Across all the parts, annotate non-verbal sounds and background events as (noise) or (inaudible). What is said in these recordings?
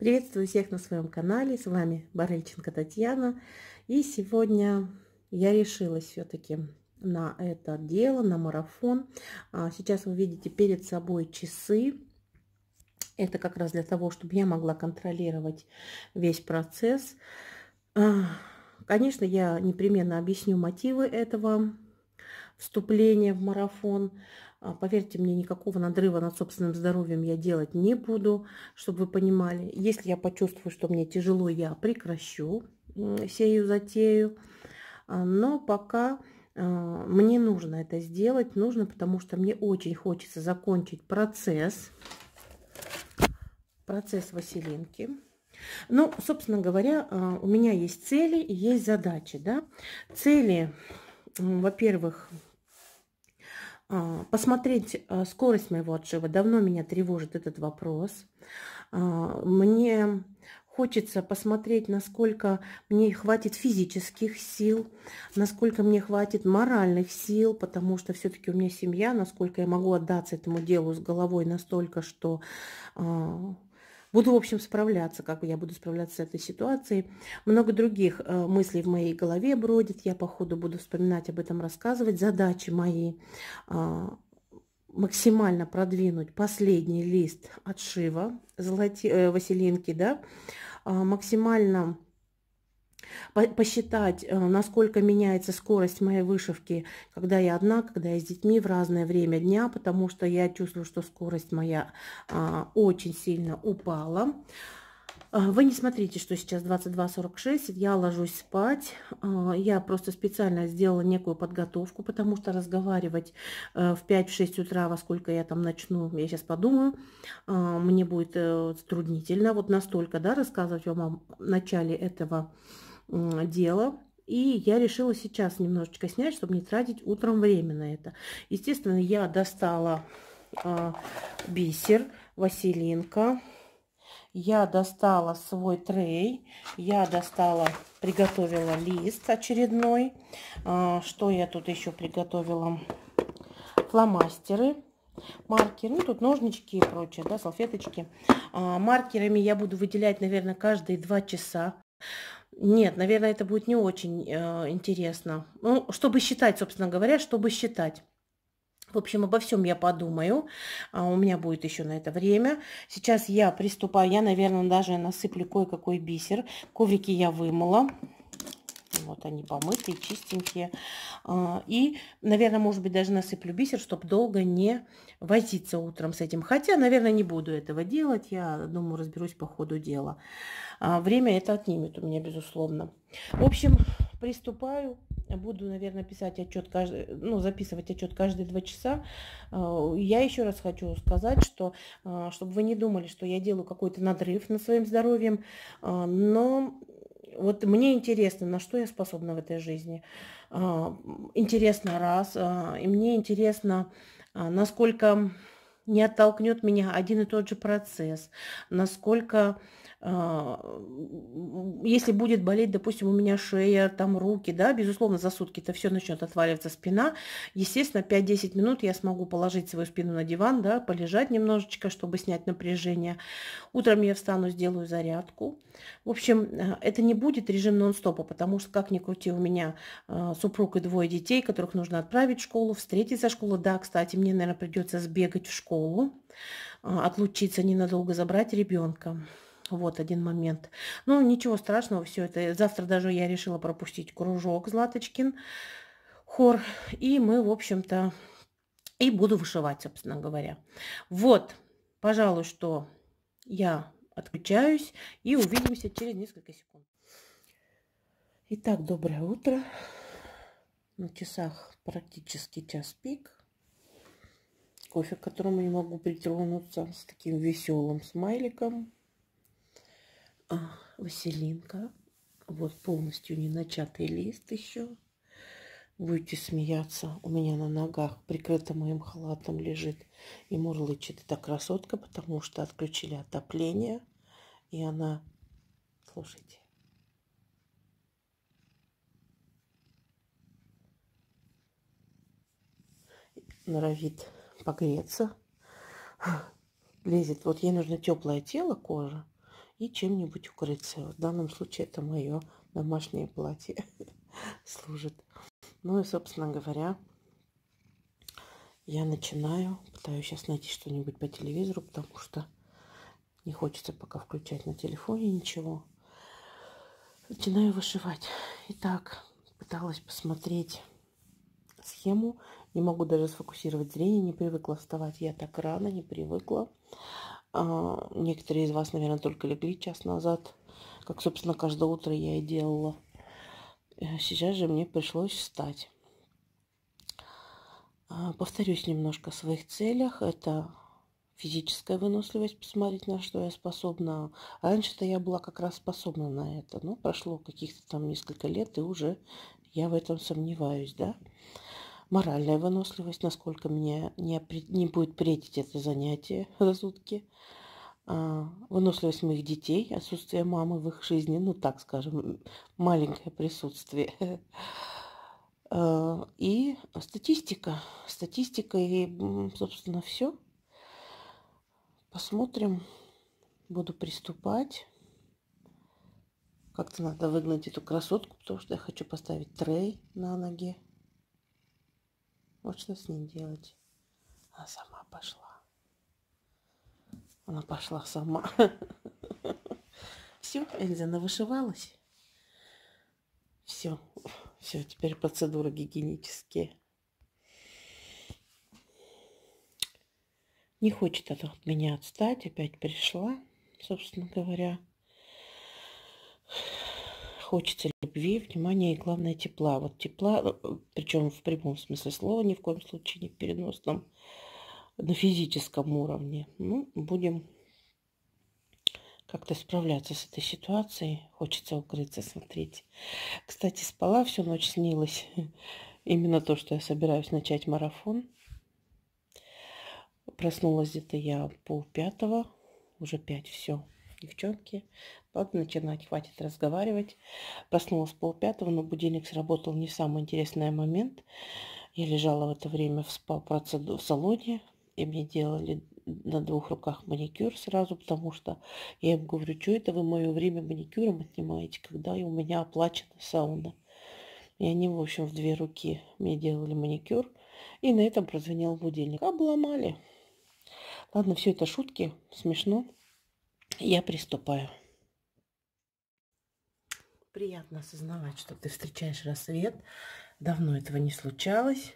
Приветствую всех на своем канале, с вами Барельченко Татьяна. И сегодня я решилась все-таки на это дело, на марафон. А, сейчас вы видите перед собой часы. Это как раз для того, чтобы я могла контролировать весь процесс. А, конечно, я непременно объясню мотивы этого вступления в марафон. А, поверьте мне, никакого надрыва над собственным здоровьем я делать не буду, чтобы вы понимали. Если я почувствую, что мне тяжело, я прекращу сею затею. А, но пока а, мне нужно это сделать, нужно, потому что мне очень хочется закончить процесс, процесс Василинки. Ну, собственно говоря, у меня есть цели и есть задачи, да. Цели, во-первых, а, посмотреть а, скорость моего отшива. Давно меня тревожит этот вопрос. А, мне хочется посмотреть, насколько мне хватит физических сил, насколько мне хватит моральных сил, потому что все-таки у меня семья, насколько я могу отдаться этому делу с головой настолько, что Буду, в общем, справляться, как я буду справляться с этой ситуацией. Много других э, мыслей в моей голове бродит. Я, по ходу, буду вспоминать об этом, рассказывать. Задачи мои а, максимально продвинуть последний лист отшива золоти, э, василинки, да, а, максимально по посчитать, э, насколько меняется скорость моей вышивки, когда я одна, когда я с детьми в разное время дня, потому что я чувствую, что скорость моя а, очень сильно упала. А, вы не смотрите, что сейчас 22.46, я ложусь спать. А, я просто специально сделала некую подготовку, потому что разговаривать э, в 5-6 утра, во сколько я там начну, я сейчас подумаю, а, мне будет э, труднительно. Вот настолько, да, рассказывать вам о начале этого дело. И я решила сейчас немножечко снять, чтобы не тратить утром время на это. Естественно, я достала э, бисер, василинка. Я достала свой трей. Я достала, приготовила лист очередной. Э, что я тут еще приготовила? Фломастеры маркеры, ну тут ножнички и прочее, да, салфеточки. А, маркерами я буду выделять, наверное, каждые два часа. Нет, наверное, это будет не очень э, интересно. Ну, чтобы считать, собственно говоря, чтобы считать. В общем, обо всем я подумаю. А у меня будет еще на это время. Сейчас я приступаю. Я, наверное, даже насыплю кое-какой бисер. Коврики я вымыла. Вот они помытые, чистенькие. А, и, наверное, может быть, даже насыплю бисер, чтобы долго не возиться утром с этим. Хотя, наверное, не буду этого делать. Я, думаю, разберусь по ходу дела. А, время это отнимет у меня, безусловно. В общем, приступаю. Буду, наверное, писать отчет каждый, ну, записывать отчет каждые два часа. А, я еще раз хочу сказать, что, чтобы вы не думали, что я делаю какой-то надрыв на своим здоровьем, но вот мне интересно, на что я способна в этой жизни. А, интересно раз, а, и мне интересно, а, насколько не оттолкнет меня один и тот же процесс, насколько а, если будет болеть, допустим, у меня шея, там руки, да, безусловно, за сутки это все начнет отваливаться спина. Естественно, 5-10 минут я смогу положить свою спину на диван, да, полежать немножечко, чтобы снять напряжение. Утром я встану, сделаю зарядку. В общем, а, это не будет режим нон-стопа, потому что, как ни крути, у меня а, супруг и двое детей, которых нужно отправить в школу, встретить со школы. Да, кстати, мне, наверное, придется сбегать в школу, отлучиться ненадолго, забрать ребенка. Вот один момент. Ну, ничего страшного, все это. Э, завтра даже я решила пропустить кружок Златочкин, хор. И мы, в общем-то, и буду вышивать, собственно говоря. Вот, пожалуй, что я отключаюсь и увидимся через несколько секунд. Итак, доброе утро. На часах практически час пик. Кофе, к которому не могу притронуться, с таким веселым смайликом. А, Василинка. Вот полностью не начатый лист еще. Будете смеяться. У меня на ногах, прикрыта моим халатом, лежит и мурлычет эта красотка, потому что отключили отопление. И она... Слушайте. норовит погреться. Лезет. Вот ей нужно теплое тело, кожа и чем-нибудь укрыться. В данном случае это мое домашнее платье (laughs) служит. Ну и, собственно говоря, я начинаю. Пытаюсь сейчас найти что-нибудь по телевизору, потому что не хочется пока включать на телефоне ничего. Начинаю вышивать. Итак, пыталась посмотреть схему. Не могу даже сфокусировать зрение, не привыкла вставать. Я так рано не привыкла. А, некоторые из вас, наверное, только легли час назад, как, собственно, каждое утро я и делала. Э, сейчас же мне пришлось встать. А, повторюсь немножко о своих целях. Это физическая выносливость, посмотреть, на что я способна. Раньше-то я была как раз способна на это, но прошло каких-то там несколько лет, и уже я в этом сомневаюсь, да моральная выносливость, насколько мне не, не будет претить это занятие (laughs) рассудки, а, выносливость моих детей, отсутствие мамы в их жизни, ну так скажем, маленькое присутствие. (laughs) А, и статистика. Статистика и, собственно, все. Посмотрим. Буду приступать. Как-то надо выгнать эту красотку, потому что я хочу поставить трей на ноги. Вот что с ней делать? Она сама пошла. Она пошла сама. (laughs) Все, Эльза навышивалась. Все, все, теперь процедуры гигиенические. Не хочет от меня отстать, опять пришла, собственно говоря хочется любви, внимания и, главное, тепла. Вот тепла, э, причем в прямом смысле слова, ни в коем случае не в переносном, на физическом уровне. Ну, будем как-то справляться с этой ситуацией. Хочется укрыться, смотреть. Кстати, спала всю ночь, снилась (laughs) именно то, что я собираюсь начать марафон. Проснулась где-то я пол пятого, уже пять, все, девчонки. Ладно, начинать, хватит разговаривать. Проснулась полпятого, но будильник сработал не в самый интересный момент. Я лежала в это время в спа-салоне, процедуре в и мне делали на двух руках маникюр сразу, потому что я им говорю, что это вы мое время маникюром отнимаете, когда у меня оплачена сауна. И они, в общем, в две руки мне делали маникюр, и на этом прозвенел будильник. А обломали. Ладно, все это шутки, смешно. Я приступаю. Приятно осознавать, что ты встречаешь рассвет. Давно этого не случалось.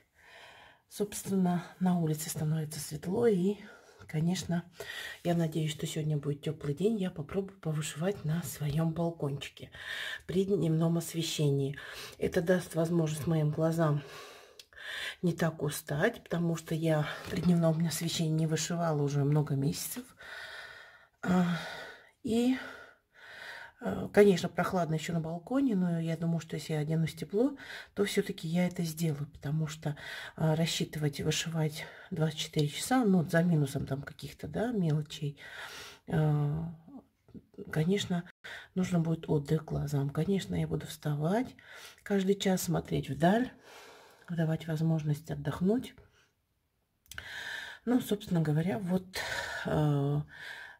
Собственно, на улице становится светло и, конечно, я надеюсь, что сегодня будет теплый день. Я попробую повышивать на своем балкончике при дневном освещении. Это даст возможность моим глазам не так устать, потому что я при дневном освещении не вышивала уже много месяцев. А, и Э, конечно, прохладно еще на балконе, но я думаю, что если я оденусь тепло, то все-таки я это сделаю, потому что э, рассчитывать и вышивать 24 часа, ну, за минусом там каких-то, да, мелочей, э, конечно, нужно будет отдых глазам. Конечно, я буду вставать каждый час, смотреть вдаль, давать возможность отдохнуть. Ну, собственно говоря, вот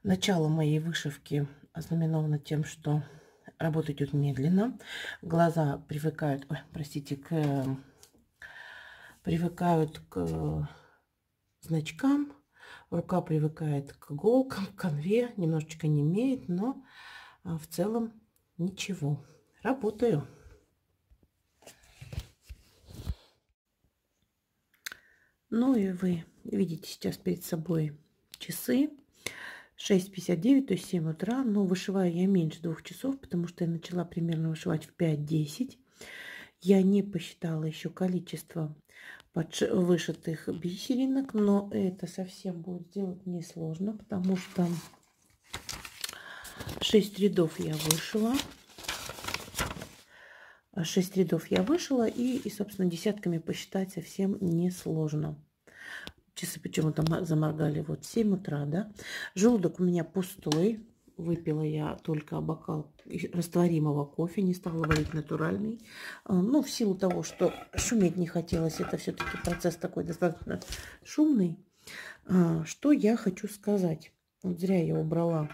начало моей вышивки ознаменовано тем, что работа идет медленно, глаза привыкают, ой, простите, к, привыкают к значкам, рука привыкает к иголкам, к конве, немножечко не имеет, но а, в целом ничего. Работаю. Ну и вы видите сейчас перед собой часы. 6.59, то есть 7 утра, но вышиваю я меньше двух часов, потому что я начала примерно вышивать в 5-10. Я не посчитала еще количество вышитых бисеринок, но это совсем будет сделать несложно, потому что 6 рядов я вышила. 6 рядов я вышила и, и собственно, десятками посчитать совсем несложно. Часы почему-то заморгали. Вот 7 утра, да. Желудок у меня пустой. Выпила я только бокал растворимого кофе, не стала варить натуральный. А, ну, в силу того, что шуметь не хотелось, это все-таки процесс такой достаточно шумный. А, что я хочу сказать? Вот зря я убрала.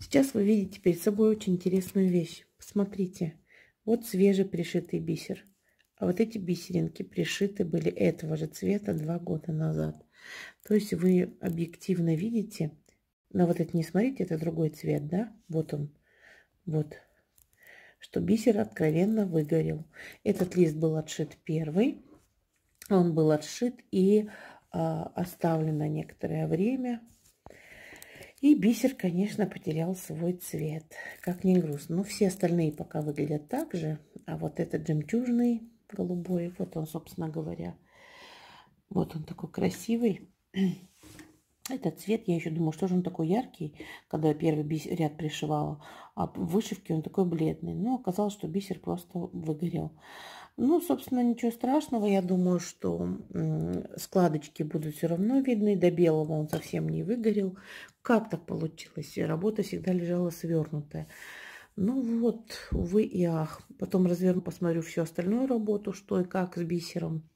Сейчас вы видите перед собой очень интересную вещь. Посмотрите. Вот свежий пришитый бисер. А вот эти бисеринки пришиты были этого же цвета два года назад. То есть вы объективно видите, но вот это не смотрите, это другой цвет, да? Вот он, вот, что бисер откровенно выгорел. Этот лист был отшит первый, он был отшит и э, оставлен на некоторое время. И бисер, конечно, потерял свой цвет, как ни грустно. Но ну, все остальные пока выглядят так же, а вот этот жемчужный голубой. Вот он, собственно говоря. Вот он такой красивый. (clears throat) Этот цвет, я еще думала, что же он такой яркий, когда я первый ряд пришивала. А вышивки он такой бледный. Но оказалось, что бисер просто выгорел. Ну, собственно, ничего страшного. Я думаю, что складочки будут все равно видны. До белого он совсем не выгорел. Как так получилось? Работа всегда лежала свернутая. Ну вот, увы и ах. Потом разверну, посмотрю всю остальную работу, что и как с бисером.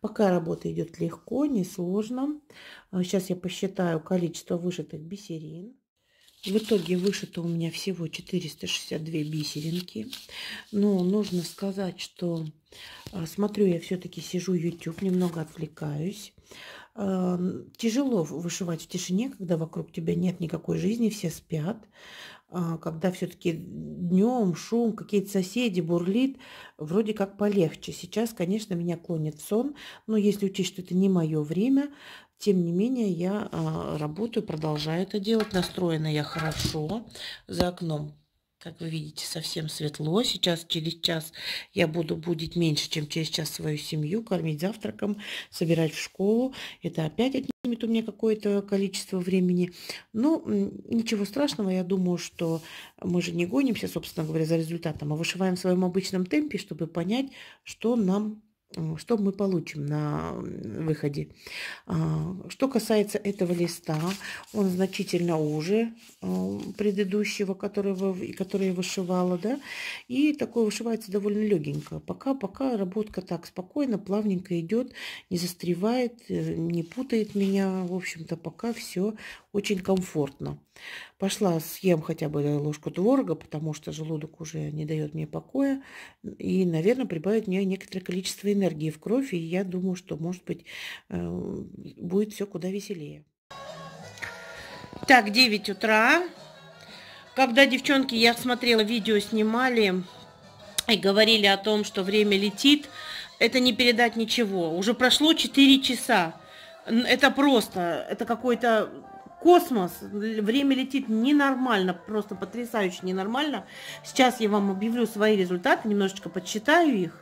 Пока работа идет легко, несложно. А, сейчас я посчитаю количество вышитых бисерин. В итоге вышито у меня всего 462 бисеринки. Но нужно сказать, что а, смотрю, я все-таки сижу YouTube, немного отвлекаюсь. А, тяжело вышивать в тишине, когда вокруг тебя нет никакой жизни, все спят. А, когда все-таки днем шум, какие-то соседи, бурлит, вроде как полегче. Сейчас, конечно, меня клонит сон, но если учесть, что это не мое время, тем не менее я а, работаю, продолжаю это делать. Настроена я хорошо за окном как вы видите, совсем светло. Сейчас через час я буду будить меньше, чем через час свою семью, кормить завтраком, собирать в школу. Это опять отнимет у меня какое-то количество времени. Но ну, ничего страшного, я думаю, что мы же не гонимся, собственно говоря, за результатом, а вышиваем в своем обычном темпе, чтобы понять, что нам что мы получим на выходе. А, что касается этого листа, он значительно уже а, предыдущего, который, который я вышивала, да, и такой вышивается довольно легенько. Пока-пока работка так спокойно, плавненько идет, не застревает, э, не путает меня, в общем-то, пока все очень комфортно. Пошла, съем хотя бы ложку творога, потому что желудок уже не дает мне покоя. И, наверное, прибавит мне некоторое количество энергии в кровь. И я думаю, что, может быть, эм, будет все куда веселее. Так, 9 утра. Когда, девчонки, я смотрела видео, снимали и говорили о том, что время летит, это не передать ничего. Уже прошло 4 часа. Это просто, это какой-то космос, время летит ненормально, просто потрясающе ненормально. Сейчас я вам объявлю свои результаты, немножечко подсчитаю их.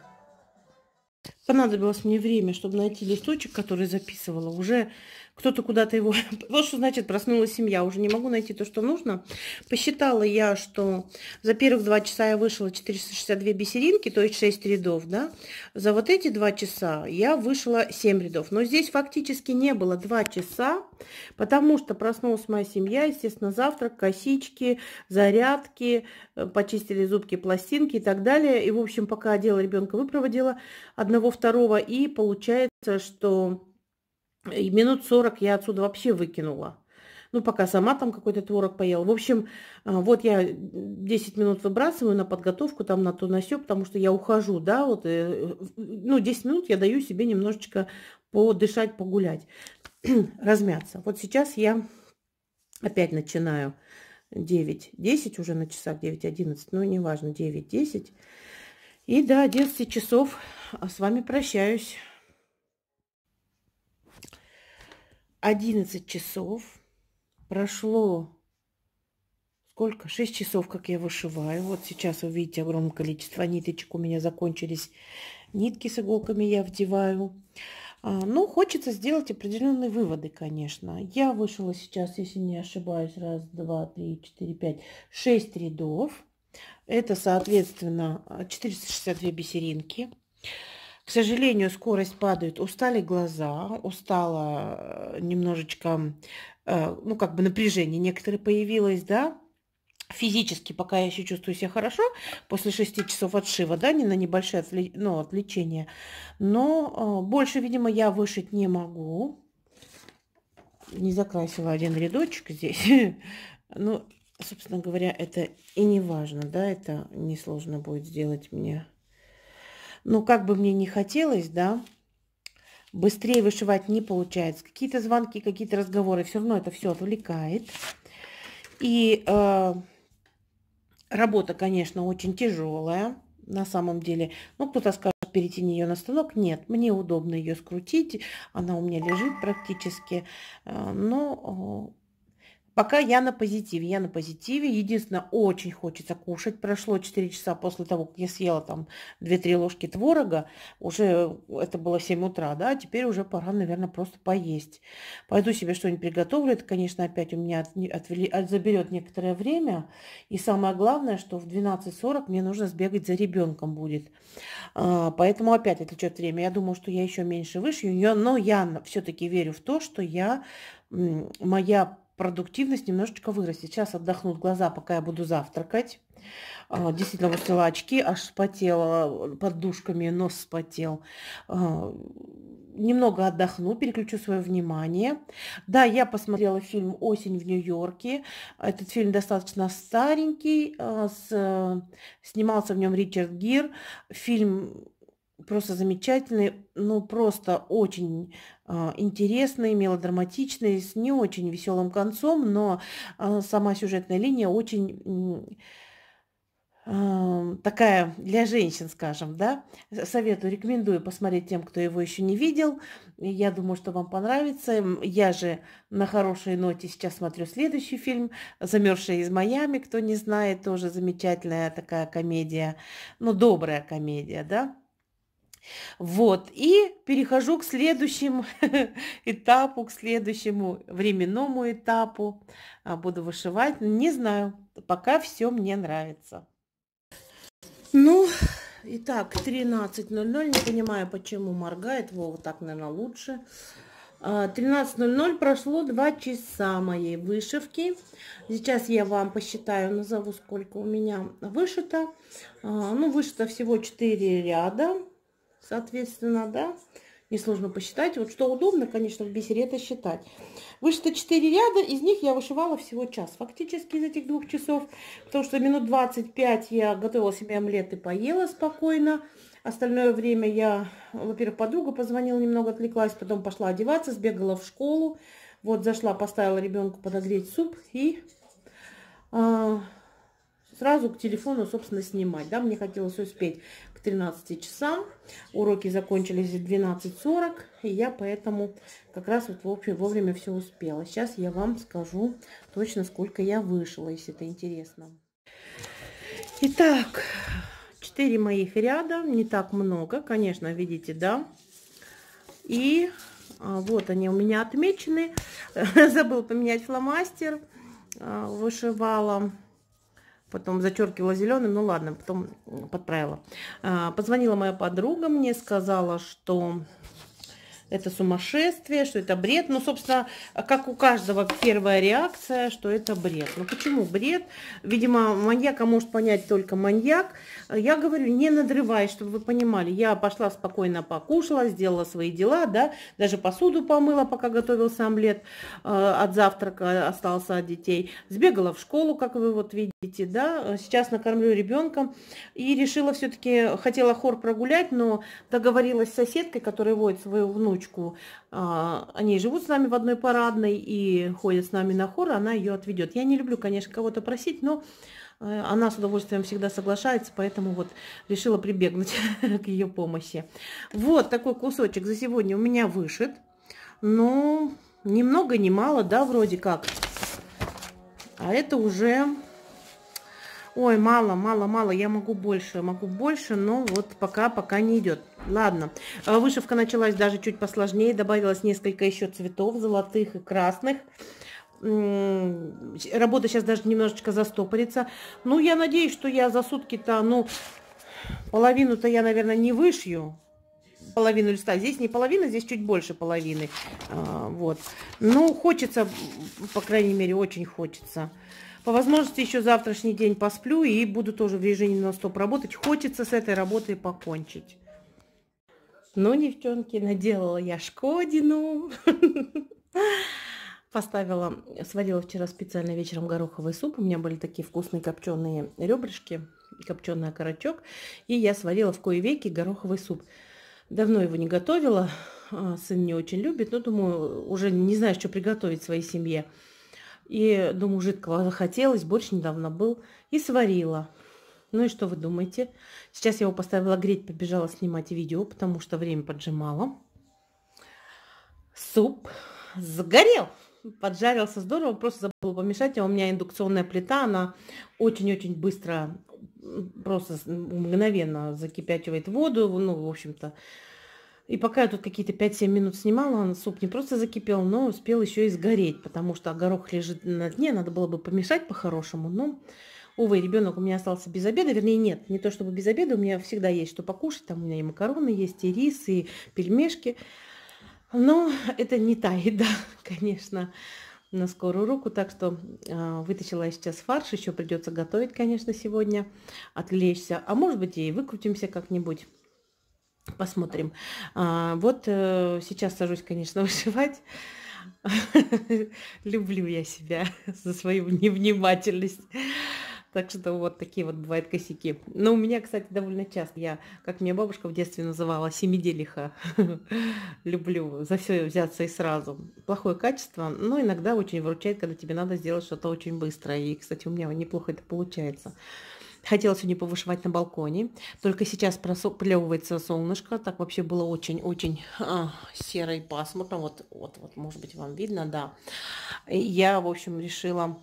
Понадобилось мне время, чтобы найти листочек, который записывала. Уже кто-то куда-то его... (laughs) Вот что значит проснулась семья, уже не могу найти то, что нужно. Посчитала я, что за первых два часа я вышла 462 бисеринки, то есть 6 рядов, да. За вот эти два часа я вышла 7 рядов. Но здесь фактически не было 2 часа, потому что проснулась моя семья, естественно, завтрак, косички, зарядки, э, почистили зубки, пластинки и так далее. И, в общем, пока одела ребенка, выпроводила одного, второго, и получается, что и минут 40 я отсюда вообще выкинула. Ну, пока сама там какой-то творог поела. В общем, а, вот я 10 минут выбрасываю на подготовку, там на то, на сё, потому что я ухожу, да, вот, э, ну, 10 минут я даю себе немножечко подышать, погулять, (clears throat) размяться. Вот сейчас я опять начинаю 9-10, уже на часах 9-11, ну, неважно, 9-10. И до 11 часов а, с вами прощаюсь. 11 часов. Прошло сколько? 6 часов, как я вышиваю. Вот сейчас вы видите огромное количество ниточек. У меня закончились нитки с иголками, я вдеваю. А, Но ну, хочется сделать определенные выводы, конечно. Я вышила сейчас, если не ошибаюсь, раз, два, три, четыре, пять, шесть рядов. Это, соответственно, 462 бисеринки. К сожалению, скорость падает. Устали глаза, устала э, немножечко, э, ну, как бы напряжение некоторое появилось, да, физически пока я еще чувствую себя хорошо, после 6 часов отшива, да, не на небольшое отвле... ну, отвлечение, но э, больше, видимо, я вышить не могу. Не закрасила один рядочек здесь. (laughs) ну, собственно говоря, это и не важно, да, это несложно будет сделать мне но как бы мне не хотелось, да, быстрее вышивать не получается. Какие-то звонки, какие-то разговоры, все равно это все отвлекает. И э, работа, конечно, очень тяжелая на самом деле. Ну, кто-то скажет, перетяни ее на станок. Нет, мне удобно ее скрутить. Она у меня лежит практически. Э, но Пока я на позитиве. Я на позитиве. Единственное, очень хочется кушать. Прошло 4 часа после того, как я съела там 2-3 ложки творога. Уже э, это было 7 утра, да. Теперь уже пора, наверное, просто поесть. Пойду себе что-нибудь приготовлю. Это, конечно, опять у меня отвели, от, заберет некоторое время. И самое главное, что в 12.40 мне нужно сбегать за ребенком будет. А, поэтому опять отвлечет время. Я думаю, что я еще меньше вышью. Но я все-таки верю в то, что я моя продуктивность немножечко вырастет. Сейчас отдохнут глаза, пока я буду завтракать. А, действительно, выставила очки, аж спотела э, под душками, нос спотел. А, немного отдохну, переключу свое внимание. Да, я посмотрела фильм «Осень в Нью-Йорке». Этот фильм достаточно старенький. А, с... Э, снимался в нем Ричард Гир. Фильм просто замечательный, ну просто очень э, а, интересный, мелодраматичный, с не очень веселым концом, но э, сама сюжетная линия очень такая для женщин, скажем, да. Советую, рекомендую посмотреть тем, кто его еще не видел. Я думаю, что вам понравится. Я же на хорошей ноте сейчас смотрю следующий фильм «Замерзшая из Майами», кто не знает, тоже замечательная такая комедия, ну, добрая комедия, да. Вот, и перехожу к следующему (laughs) этапу, к следующему временному этапу. А, буду вышивать, ну, не знаю, пока все мне нравится. Ну, итак, 13.00, не понимаю, почему моргает, Вот так, наверное, лучше. 13.00 а, прошло 2 часа моей вышивки. Сейчас я вам посчитаю, назову, сколько у меня вышито. А, ну, вышито всего 4 ряда. Соответственно, да, несложно посчитать. Вот что удобно, конечно, в бисере это считать. Вышло 4 ряда, из них я вышивала всего час. Фактически из этих двух часов, потому что минут 25 я готовила себе омлет и поела спокойно. Остальное время я, во-первых, подруга позвонила, немного отвлеклась, потом пошла одеваться, сбегала в школу. Вот зашла, поставила ребенку подогреть суп и а, сразу к телефону, собственно, снимать. Да, мне хотелось успеть к 13 часам. Уроки закончились в 12.40, и я поэтому как раз вот в вовремя, вовремя все успела. Сейчас я вам скажу точно, сколько я вышла, если это интересно. Итак, 4 моих ряда, не так много, конечно, видите, да? И а, вот они у меня отмечены. (laughs) Забыл поменять фломастер. А, вышивала Потом зачеркивала зеленым, ну ладно, потом подправила. А, позвонила моя подруга мне, сказала, что это сумасшествие, что это бред. Ну, собственно, как у каждого первая реакция, что это бред. Ну, почему бред? Видимо, маньяка может понять только маньяк. Я говорю, не надрывай, чтобы вы понимали. Я пошла спокойно покушала, сделала свои дела, да, даже посуду помыла, пока готовился омлет э, от завтрака, остался от детей. Сбегала в школу, как вы вот видите, да. Сейчас накормлю ребенка. И решила все-таки, хотела хор прогулять, но договорилась с соседкой, которая водит свою внучку, девочку, а, они живут с нами в одной парадной и ходят с нами на хор, она ее отведет. Я не люблю, конечно, кого-то просить, но э, она с удовольствием всегда соглашается, поэтому вот решила прибегнуть (laughs) к ее помощи. Вот такой кусочек за сегодня у меня вышит. Ну, ни много ни мало, да, вроде как. А это уже... Ой, мало, мало, мало, я могу больше, могу больше, но вот пока, пока не идет. Ладно, а, вышивка началась даже чуть посложнее, добавилось несколько еще цветов, золотых и красных. Работа сейчас даже немножечко застопорится. Ну, я надеюсь, что я за сутки-то, ну, половину-то я, наверное, не вышью. Половину листа. Здесь не половина, здесь чуть больше половины. А, вот. Ну, хочется, по крайней мере, очень хочется. По возможности еще завтрашний день посплю и буду тоже в режиме на стоп работать. Хочется с этой работой покончить. Ну, девчонки, наделала я шкодину. (laughs) Поставила, сварила вчера специально вечером гороховый суп. У меня были такие вкусные копченые ребрышки, копченый окорочок. И я сварила в кое-веки гороховый суп. Давно его не готовила, а, сын не очень любит, но думаю, уже не знаю, что приготовить своей семье. И думаю, жидкого захотелось, больше недавно был, и сварила. Ну и что вы думаете? Сейчас я его поставила греть, побежала снимать видео, потому что время поджимало. Суп сгорел! Поджарился здорово, просто забыла помешать. А у меня индукционная плита, она очень-очень быстро, просто мгновенно закипячивает воду. Ну, в общем-то, и пока я тут какие-то 5-7 минут снимала, суп не просто закипел, но успел еще и сгореть, потому что горох лежит на дне, надо было бы помешать по-хорошему, но Увы, ребенок у меня остался без обеда, вернее, нет, не то чтобы без обеда, у меня всегда есть что покушать, там у меня и макароны есть, и рис, и пельмешки. Но это не та еда, (laughs) конечно, на скорую руку, так что э, вытащила я сейчас фарш, еще придется готовить, конечно, сегодня, отвлечься, а может быть и выкрутимся как-нибудь. Посмотрим. А, вот э, сейчас сажусь, конечно, (laughs) вышивать. (laughs) Люблю я себя за свою невнимательность. Так что вот такие вот бывают косяки. Но у меня, кстати, довольно часто. Я, как меня бабушка в детстве называла, семиделиха. (laughs) Люблю за все взяться и сразу. Плохое качество, но иногда очень выручает, когда тебе надо сделать что-то очень быстро. И, кстати, у меня неплохо это получается. Хотела сегодня повышивать на балконе. Только сейчас проплевывается солнышко. Так вообще было очень-очень а, серо и пасмурно. Вот, вот, вот, может быть, вам видно, да. И я, в общем, решила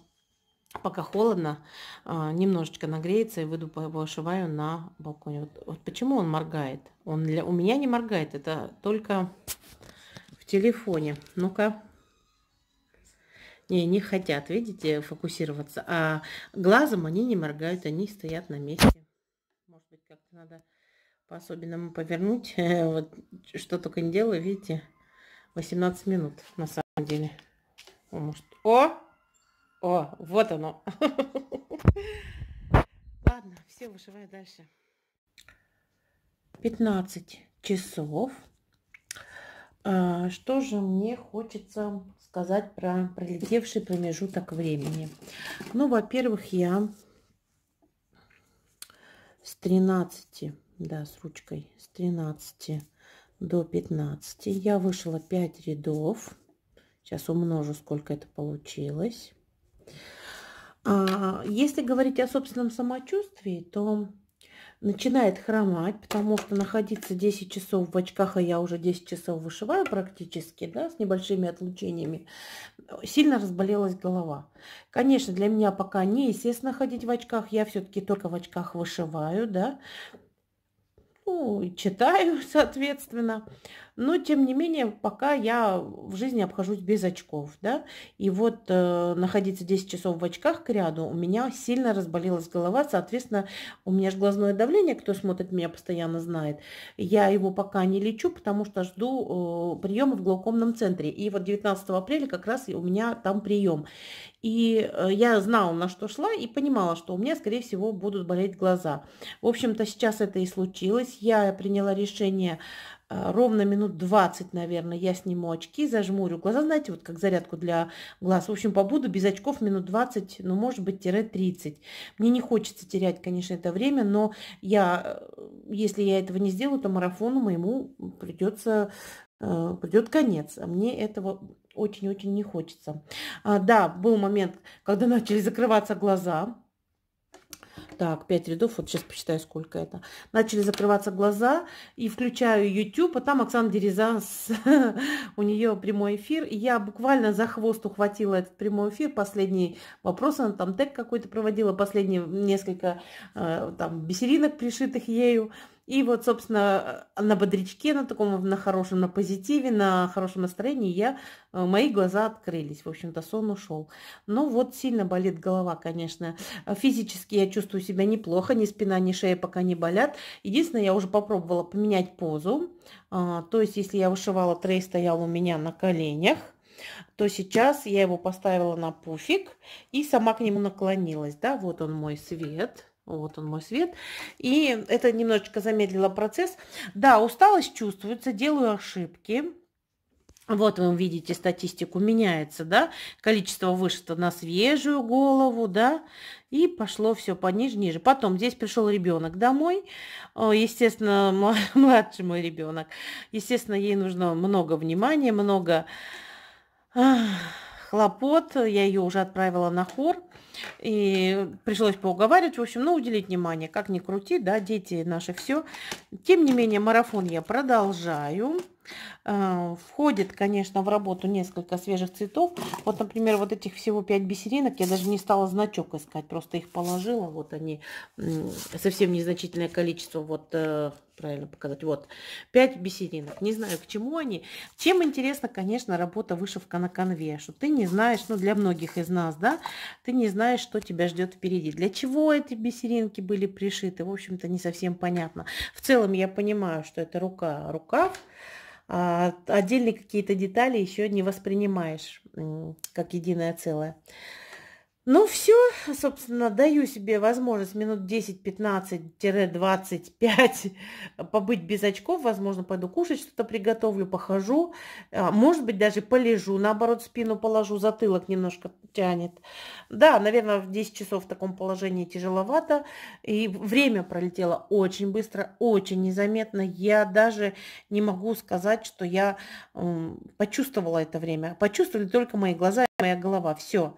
пока холодно, а, немножечко нагреется и выйду пошиваю на балконе. Вот, вот почему он моргает? Он для у меня не моргает, это только в телефоне. Ну-ка. Не, не хотят, видите, фокусироваться. А глазом они не моргают, они стоят на месте. Может быть, как-то надо по-особенному повернуть. (laughs) Вот что только не делаю, видите, 18 минут на самом деле. О, может... О! О, вот оно. (laughs) Ладно, все, вышиваю дальше. 15 часов. А, что же мне хочется сказать про пролетевший промежуток времени? Ну, во-первых, я с 13, да, с ручкой, с 13 до 15 я вышила 5 рядов. Сейчас умножу, сколько это получилось. А, если говорить о собственном самочувствии, то начинает хромать, потому что находиться 10 часов в очках, а я уже 10 часов вышиваю практически, да, с небольшими отлучениями, сильно разболелась голова. Конечно, для меня пока не естественно ходить в очках, я все-таки только в очках вышиваю, да, ну, читаю, (laughs) соответственно но тем не менее пока я в жизни обхожусь без очков, да, и вот э, находиться 10 часов в очках к ряду у меня сильно разболелась голова, соответственно, у меня же глазное давление, кто смотрит меня постоянно знает, я его пока не лечу, потому что жду э, приема в глаукомном центре, и вот 19 апреля как раз у меня там прием, и э, я знала, на что шла, и понимала, что у меня, скорее всего, будут болеть глаза. В общем-то, сейчас это и случилось. Я приняла решение а, ровно минут 20, наверное, я сниму очки, зажмурю глаза, знаете, вот как зарядку для глаз. В общем, побуду без очков минут 20, ну, может быть, тире 30. Мне не хочется терять, конечно, это время, но я, э, если я этого не сделаю, то марафону моему придется э, придет конец. А мне этого очень-очень не хочется. А, да, был момент, когда начали закрываться глаза. Так, 5 рядов, вот сейчас посчитаю, сколько это. Начали закрываться глаза, и включаю YouTube, а там Оксана Дереза, с... (laughs) у нее прямой эфир. И я буквально за хвост ухватила этот прямой эфир, последний вопрос, она там тег какой-то проводила, последние несколько э, там бисеринок, пришитых ею. И вот, собственно, э, на бодрячке, на таком, на хорошем, на позитиве, на хорошем настроении я, э, мои глаза открылись. В общем-то, сон ушел. Но ну вот, сильно болит голова, конечно. Э, физически я чувствую себя неплохо, ни спина, ни шея пока не болят. Единственное, я уже попробовала поменять позу. А, то есть, если я вышивала, трей стоял у меня на коленях, то сейчас я его поставила на пуфик и сама к нему наклонилась. Да, вот он мой свет. Вот он мой свет. И это немножечко замедлило процесс. Да, усталость чувствуется, делаю ошибки. Вот вы видите статистику, меняется, да, количество вышито на свежую голову, да, и пошло все пониже, ниже. Потом здесь пришел ребенок домой, э, естественно, (laughs) младший мой ребенок. Естественно, ей нужно много внимания, много хлопот. Я ее уже отправила на хор и пришлось поуговаривать, в общем, ну, уделить внимание, как ни крути, да, дети наши все. Тем не менее, марафон я продолжаю. Э, входит, конечно, в работу несколько свежих цветов. Вот, например, вот этих всего 5 бисеринок. Я даже не стала значок искать, просто их положила. Вот они, совсем незначительное количество. Вот, э, правильно показать. Вот, 5 бисеринок. Не знаю, к чему они. Чем интересна, конечно, работа вышивка на конве. Что ты не знаешь, ну, для многих из нас, да, ты не знаешь, что тебя ждет впереди. Для чего эти бисеринки были пришиты, в общем-то, не совсем понятно. В целом я понимаю, что это рука, рукав. А, отдельные какие-то детали еще не воспринимаешь как единое целое. Ну все, собственно, даю себе возможность минут 10-15-25 (laughs) побыть без очков. Возможно, пойду кушать, что-то приготовлю, похожу. А, может быть, даже полежу, наоборот, спину положу, затылок немножко тянет. Да, наверное, в 10 часов в таком положении тяжеловато. И время пролетело очень быстро, очень незаметно. Я даже не могу сказать, что я почувствовала это время. Почувствовали только мои глаза и моя голова. Все.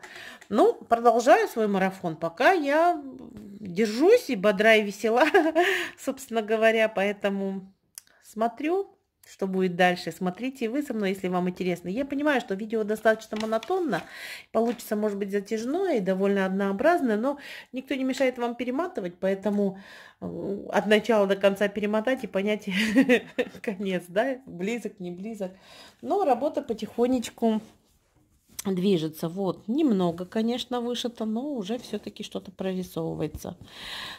Ну, продолжаю свой марафон, пока я держусь и бодра и весела, (laughs) собственно говоря, поэтому смотрю, что будет дальше. Смотрите вы со мной, если вам интересно. Я понимаю, что видео достаточно монотонно, получится, может быть, затяжное и довольно однообразное, но никто не мешает вам перематывать, поэтому э, от начала до конца перемотать и понять (laughs) конец, да, близок, не близок. Но работа потихонечку движется. Вот, немного, конечно, вышито, но уже все-таки что-то прорисовывается.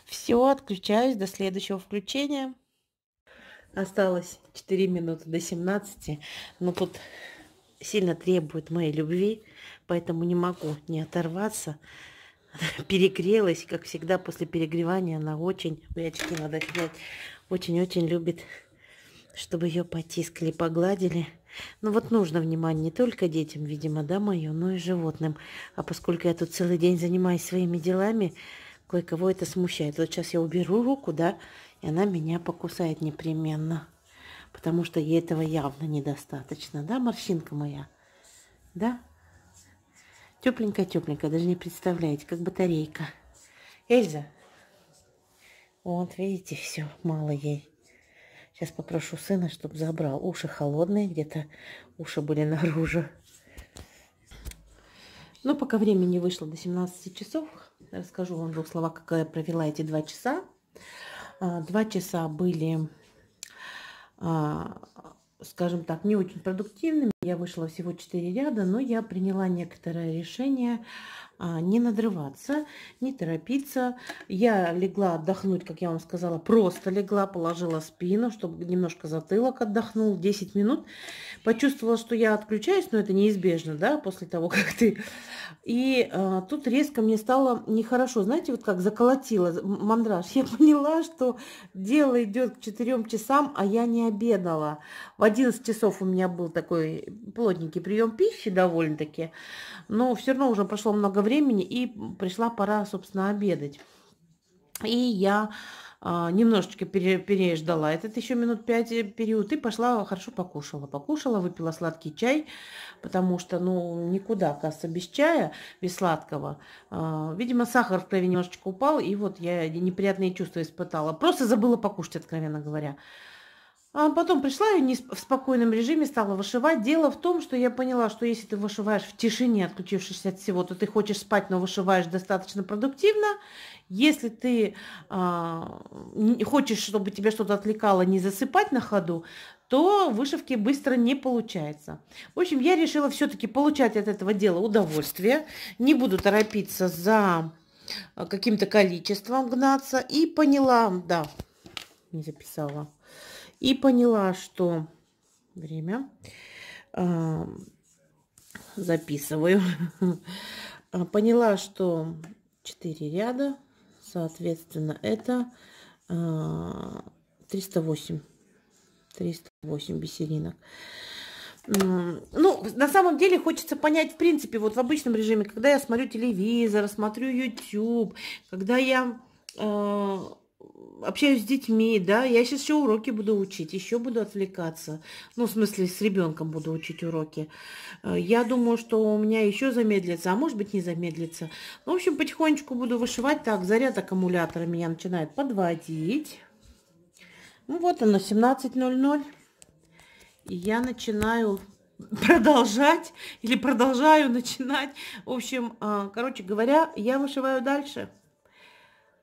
Все, отключаюсь до следующего включения. Осталось 4 минуты до 17, но тут сильно требует моей любви, поэтому не могу не оторваться. (laughs) Перегрелась, как всегда, после перегревания она очень, очень-очень любит, чтобы ее потискали, погладили. Ну вот нужно внимание не только детям, видимо, да, мое, но и животным. А поскольку я тут целый день занимаюсь своими делами, кое-кого это смущает. Вот сейчас я уберу руку, да, и она меня покусает непременно. Потому что ей этого явно недостаточно, да, морщинка моя? Да? Тепленькая-тепленькая, даже не представляете, как батарейка. Эльза. Вот, видите, все, мало ей. Сейчас попрошу сына, чтобы забрал. Уши холодные, где-то уши были наружу. Но ну, пока времени вышло до 17 часов, расскажу вам двух словах, как я провела эти два часа. А, два часа были, а, скажем так, не очень продуктивными. Я вышла всего четыре ряда, но я приняла некоторое решение а, не надрываться, не торопиться. Я легла отдохнуть, как я вам сказала, просто легла, положила спину, чтобы немножко затылок отдохнул, 10 минут. Почувствовала, что я отключаюсь, но это неизбежно, да, после того, (laughs) как ты. И а, тут резко мне стало нехорошо. Знаете, вот как заколотила мандраж. Я (laughs) поняла, что дело идет к 4 часам, а я не обедала. В 11 часов у меня был такой плотненький прием пищи довольно-таки, но все равно уже прошло много времени времени, и пришла пора, собственно, обедать. И я а, немножечко пере, переждала этот еще минут пять э, период и пошла хорошо покушала. Покушала, выпила сладкий чай, потому что, ну, никуда, кажется, без чая, без сладкого. А, видимо, сахар в крови немножечко упал, и вот я неприятные чувства испытала. Просто забыла покушать, откровенно говоря. А потом пришла и не в спокойном режиме стала вышивать. Дело в том, что я поняла, что если ты вышиваешь в тишине, отключившись от всего, то ты хочешь спать, но вышиваешь достаточно продуктивно. Если ты а, хочешь, чтобы тебя что-то отвлекало, не засыпать на ходу, то вышивки быстро не получается. В общем, я решила все-таки получать от этого дела удовольствие. Не буду торопиться за а, каким-то количеством гнаться. И поняла, да, не записала и поняла, что время э, записываю. (laughs) поняла, что 4 ряда, соответственно, это э, 308. 308 бисеринок. Ну, на самом деле хочется понять, в принципе, вот в обычном режиме, когда я смотрю телевизор, смотрю YouTube, когда я а, общаюсь с детьми, да, я сейчас еще уроки буду учить, еще буду отвлекаться. Ну, в смысле, с ребенком буду учить уроки. Э, я думаю, что у меня еще замедлится, а может быть не замедлится. Ну, в общем, потихонечку буду вышивать. Так, заряд аккумулятора меня начинает подводить. Ну, вот оно, 17.00. И я начинаю (laughs) продолжать или продолжаю начинать. В общем, э, короче говоря, я вышиваю дальше.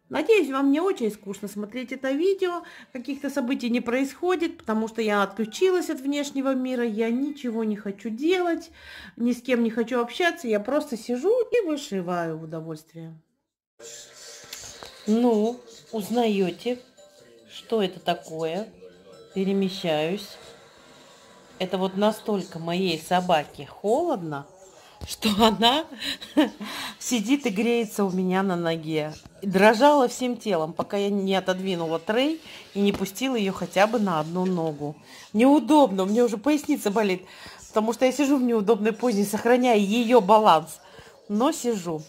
Надеюсь, вам не очень скучно смотреть это видео. Каких-то событий не происходит, потому что я отключилась от внешнего мира, я ничего не хочу делать, ни с кем не хочу общаться, я просто сижу и вышиваю в удовольствие. Ну, узнаете, что это такое? Перемещаюсь. Это вот настолько моей собаке холодно, что она (laughs) сидит и греется у меня на ноге. Дрожала всем телом, пока я не отодвинула трей и не пустила ее хотя бы на одну ногу. Неудобно, мне уже поясница болит, потому что я сижу в неудобной позе, сохраняя ее баланс. Но сижу.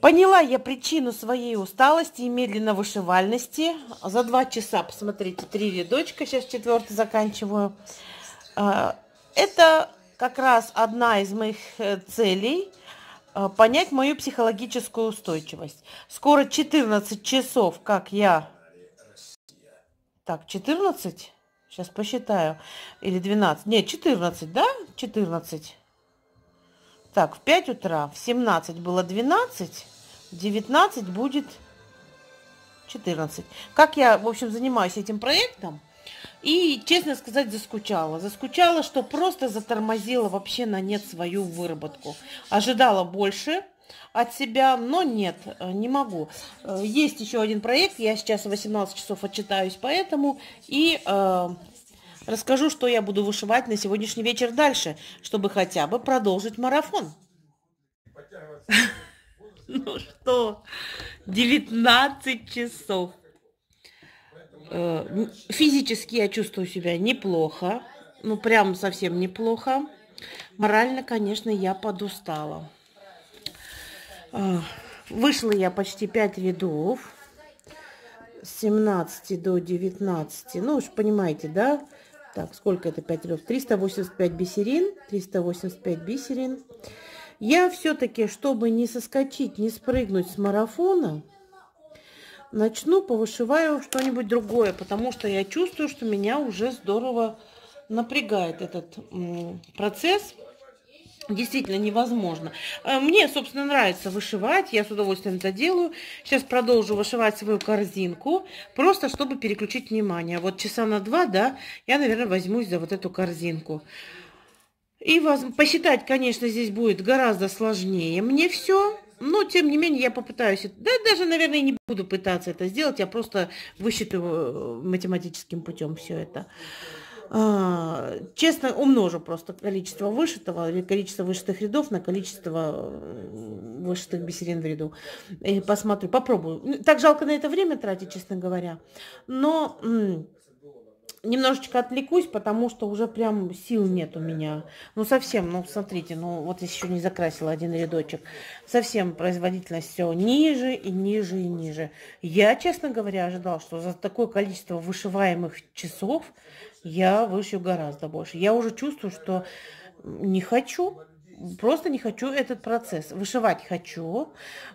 Поняла я причину своей усталости и медленно вышивальности. За два часа, посмотрите, три рядочка, сейчас четвертый заканчиваю. А, это как раз одна из моих э, целей Э, понять мою психологическую устойчивость. Скоро 14 часов, как я... Так, 14? Сейчас посчитаю. Или 12. Нет, 14, да? 14. Так, в 5 утра, в 17 было 12, в 19 будет 14. Как я, в общем, занимаюсь этим проектом, и, честно сказать, заскучала. Заскучала, что просто затормозила вообще на нет свою выработку. Ожидала больше от себя, но нет, э, не могу. Э, есть еще один проект, я сейчас 18 часов отчитаюсь по этому, и э, расскажу, что я буду вышивать на сегодняшний вечер дальше, чтобы хотя бы продолжить марафон. (laughs) Ну что, 19 часов. Э, физически я чувствую себя неплохо, ну прям совсем неплохо. Морально, конечно, я подустала. Э, вышла я почти 5 рядов, с 17 до 19, ну уж понимаете, да? Так, сколько это 5 рядов? 385 бисерин, 385 бисерин. Я все-таки, чтобы не соскочить, не спрыгнуть с марафона, начну повышиваю что-нибудь другое, потому что я чувствую, что меня уже здорово напрягает этот процесс. Действительно невозможно. Э, мне, собственно, нравится вышивать, я с удовольствием это делаю. Сейчас продолжу вышивать свою корзинку, просто чтобы переключить внимание. Вот часа на два, да, я, наверное, возьмусь за вот эту корзинку. И посчитать, конечно, здесь будет гораздо сложнее мне все, но, тем не менее, я попытаюсь. Да, даже, наверное, не буду пытаться это сделать. Я просто высчитываю э, математическим путем все это. А, честно, умножу просто количество вышитого, или количество вышитых рядов на количество э, вышитых бисерин в ряду. И посмотрю, попробую. Так жалко на это время тратить, честно говоря. Но немножечко отвлекусь, потому что уже прям сил нет у меня. Ну, совсем, ну, смотрите, ну, вот я еще не закрасила один рядочек. Совсем производительность все ниже и ниже и ниже. Я, честно говоря, ожидала, что за такое количество вышиваемых часов я вышью гораздо больше. Я уже чувствую, что не хочу просто не хочу этот процесс. Вышивать хочу,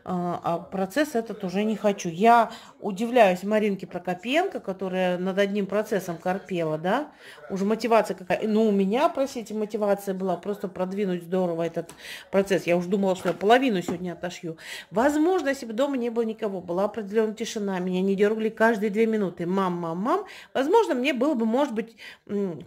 а, а процесс этот уже не хочу. Я удивляюсь Маринке Прокопенко, которая над одним процессом корпела, да, уже мотивация какая. Ну, у меня, простите, мотивация была просто продвинуть здорово этот процесс. Я уже думала, что я половину сегодня отошью. Возможно, если бы дома не было никого, была определенная тишина, меня не дергали каждые две минуты. Мам, мам, мам. Возможно, мне было бы, может быть,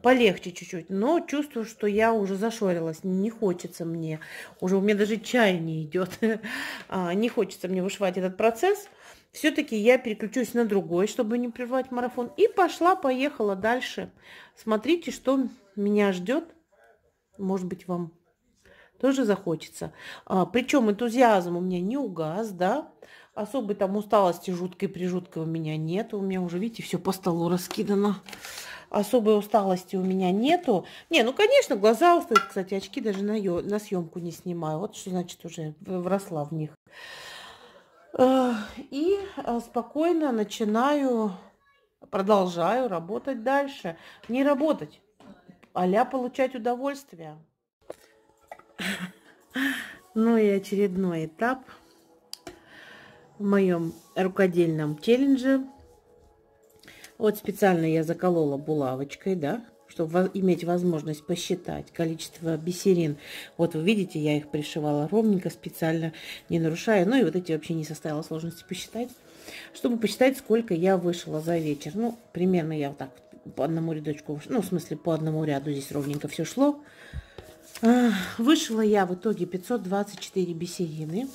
полегче чуть-чуть, но чувствую, что я уже зашорилась, не хочется хочется мне, уже у меня даже чай не идет, (laughs) а, не хочется мне вышивать этот процесс, все-таки я переключусь на другой, чтобы не прервать марафон. И пошла, поехала дальше. Смотрите, что меня ждет. Может быть, вам тоже захочется. А, причем энтузиазм у меня не угас, да. Особой там усталости жуткой-прижуткой у меня нет. У меня уже, видите, все по столу раскидано особой усталости у меня нету. Не, ну, конечно, глаза устают. Кстати, очки даже на, ё... на съемку не снимаю. Вот что значит уже вросла в них. И а, спокойно начинаю, продолжаю работать дальше. Не работать, а получать удовольствие. Ну и очередной этап в моем рукодельном челлендже вот специально я заколола булавочкой, да, чтобы иметь возможность посчитать количество бисерин. Вот вы видите, я их пришивала ровненько, специально не нарушая. Ну и вот эти вообще не составило сложности посчитать, чтобы посчитать, сколько я вышила за вечер. Ну, примерно я вот так по одному рядочку, ну, в смысле, по одному ряду здесь ровненько все шло. А, вышила я в итоге 524 бисерины.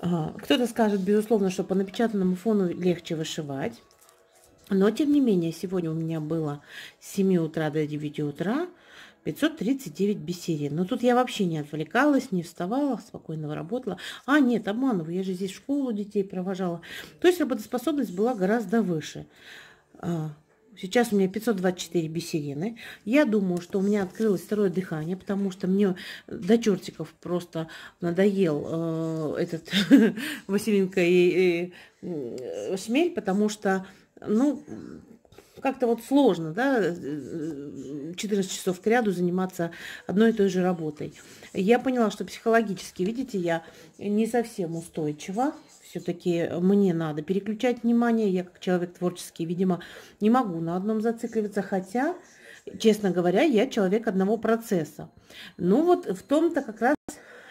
А, кто-то скажет, безусловно, что по напечатанному фону легче вышивать. Но, тем не менее, сегодня у меня было с 7 утра до 9 утра 539 бессерий. Но тут я вообще не отвлекалась, не вставала, спокойно работала. А, нет, обманываю, я же здесь школу детей провожала. То есть работоспособность была гораздо выше. А, сейчас у меня 524 бисерины. Я думаю, что у меня открылось второе дыхание, потому что мне до чертиков просто надоел э, этот (laughs) Василинка и, и э, шмель, потому что ну, как-то вот сложно, да, 14 часов к ряду заниматься одной и той же работой. Я поняла, что психологически, видите, я не совсем устойчива. Все-таки мне надо переключать внимание. Я как человек творческий, видимо, не могу на одном зацикливаться, хотя, честно говоря, я человек одного процесса. Ну вот в том-то как раз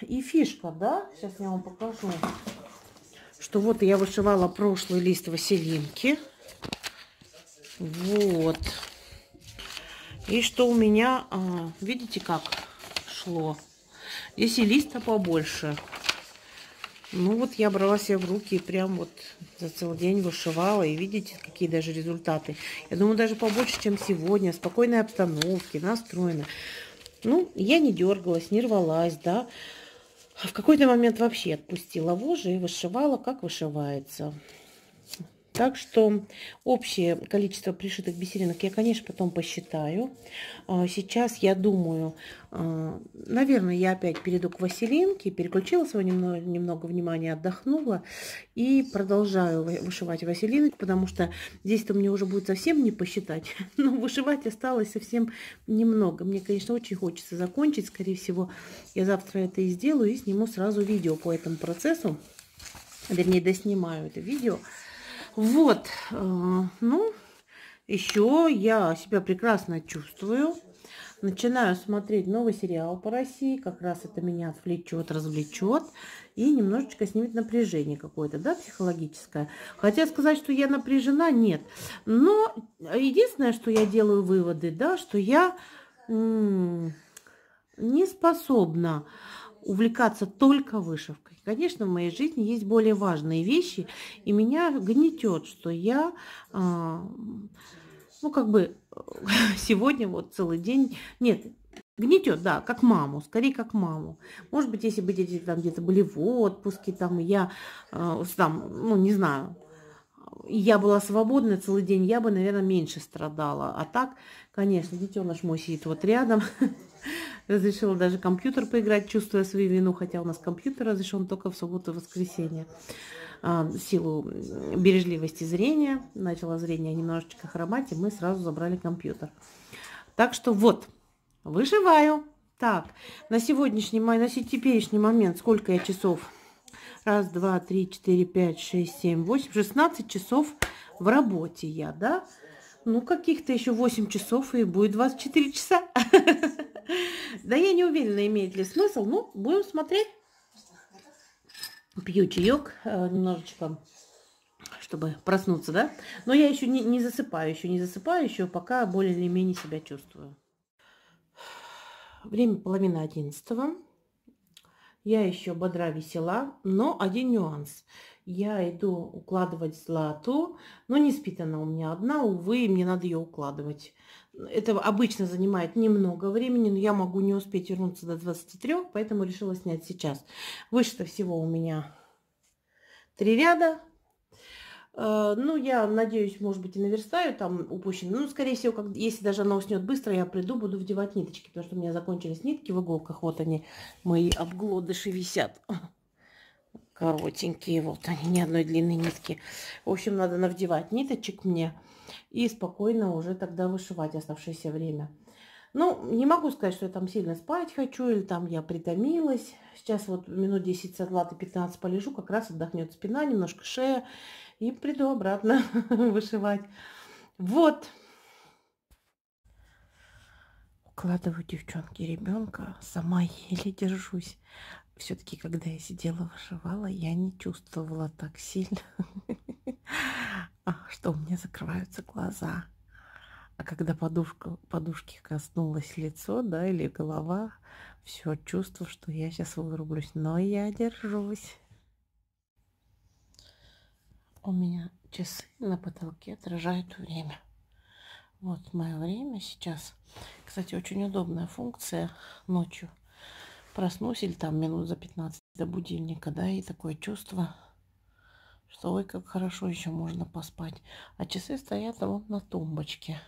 и фишка, да? Сейчас я вам покажу, что вот я вышивала прошлый лист Василинки. Вот. И что у меня, а, видите, как шло. Здесь и листа побольше. Ну вот я брала себе в руки и прям вот за целый день вышивала. И видите, какие даже результаты. Я думаю, даже побольше, чем сегодня. Спокойной обстановки, настроена. Ну, я не дергалась, не рвалась, да. В какой-то момент вообще отпустила вожжи и вышивала, как вышивается. Так что общее количество пришитых бисеринок я, конечно, потом посчитаю. А, сейчас я думаю, а, наверное, я опять перейду к Василинке, переключила свое немного, немного внимания, отдохнула и продолжаю вышивать Василинок, потому что здесь-то мне уже будет совсем не посчитать, (laughs) но вышивать осталось совсем немного. Мне, конечно, очень хочется закончить, скорее всего, я завтра это и сделаю, и сниму сразу видео по этому процессу, вернее, доснимаю это видео, вот, э, ну, еще я себя прекрасно чувствую. Начинаю смотреть новый сериал по России. Как раз это меня отвлечет, развлечет. И немножечко снимет напряжение какое-то, да, психологическое. Хотя сказать, что я напряжена, нет. Но единственное, что я делаю выводы, да, что я не способна увлекаться только вышивкой. Конечно, в моей жизни есть более важные вещи, и меня гнетет, что я, а, ну, как бы (laughs) сегодня вот целый день, нет, Гнетет, да, как маму, скорее как маму. Может быть, если бы дети там где-то были в отпуске, там я а, там, ну, не знаю, я была свободна целый день, я бы, наверное, меньше страдала. А так, конечно, детеныш мой сидит вот рядом. (laughs) (laughs) Разрешила даже компьютер поиграть, чувствуя свою вину, хотя у нас компьютер разрешен только в субботу и воскресенье. А, силу бережливости зрения, начало зрение немножечко хромать, и мы сразу забрали компьютер. Так что вот, вышиваю. Так, на сегодняшний, на теперешний момент сколько я часов? Раз, два, три, четыре, пять, шесть, семь, восемь, шестнадцать часов в работе я, да? Ну, каких-то еще 8 часов, и будет 24 часа. (laughs) Да я не уверена, имеет ли смысл. Ну, будем смотреть. Пью чаек э, немножечко, чтобы проснуться, да? Но я еще не, не засыпаю, еще не засыпаю, еще пока более или менее себя чувствую. Время половина одиннадцатого. Я еще бодра весела, но один нюанс. Я иду укладывать злату, но не спит она у меня одна, увы, мне надо ее укладывать. Это обычно занимает немного времени, но я могу не успеть вернуться до 23, поэтому решила снять сейчас. Выше-то всего у меня три ряда. Э, ну, я надеюсь, может быть, и наверстаю там упущено. Ну, скорее всего, как, если даже она уснет быстро, я приду, буду вдевать ниточки, потому что у меня закончились нитки в иголках. Вот они, мои обглодыши висят. Коротенькие, вот они, ни одной длинной нитки. В общем, надо навдевать ниточек мне и спокойно уже тогда вышивать оставшееся время. Ну, не могу сказать, что я там сильно спать хочу, или там я притомилась. Сейчас вот минут 10 от латы 15 полежу, как раз отдохнет спина, немножко шея, и приду обратно (laughs) вышивать. Вот. Укладываю, девчонки, ребенка, сама (laughs) еле держусь. Все-таки, когда я сидела, вышивала, я не чувствовала так сильно (laughs) что у меня закрываются глаза. А когда подушка, подушки коснулось лицо, да, или голова, все чувство, что я сейчас вырублюсь, но я держусь. У меня часы на потолке отражают время. Вот мое время сейчас. Кстати, очень удобная функция ночью. Проснусь или там минут за 15 до будильника, да, и такое чувство, что ой, как хорошо еще можно поспать. А часы стоят вот на тумбочке.